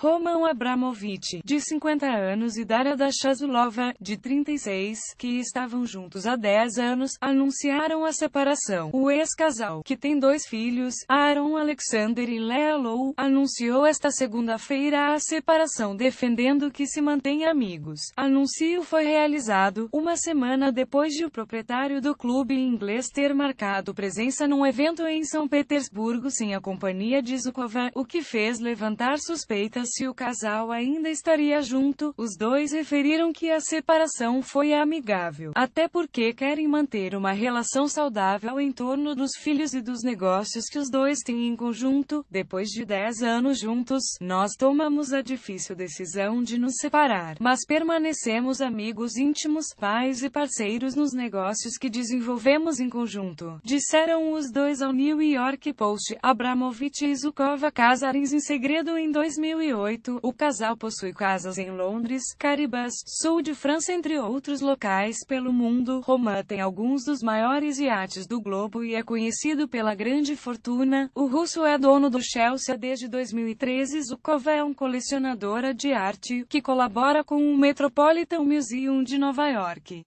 Roman Abramovich, de 50 anos e Dara Dachazulova, de 36, que estavam juntos há 10 anos, anunciaram a separação. O ex-casal, que tem dois filhos, Aaron Alexander e Lea Low, anunciou esta segunda-feira a separação defendendo que se mantém amigos. Anúncio foi realizado, uma semana depois de o proprietário do clube inglês ter marcado presença num evento em São Petersburgo sem a companhia de Zukova, o que fez levantar suspeitas se o casal ainda estaria junto, os dois referiram que a separação foi amigável, até porque querem manter uma relação saudável em torno dos filhos e dos negócios que os dois têm em conjunto. Depois de 10 anos juntos, nós tomamos a difícil decisão de nos separar, mas permanecemos amigos íntimos, pais e parceiros nos negócios que desenvolvemos em conjunto, disseram os dois ao New York Post. Abramovich e Zukova Casarins em segredo em 2008 o casal possui casas em Londres, Caribas, sul de França entre outros locais pelo mundo. Roman tem alguns dos maiores iates do globo e é conhecido pela grande fortuna. O russo é dono do Chelsea desde 2013. Zukova é um colecionadora de arte, que colabora com o Metropolitan Museum de Nova York.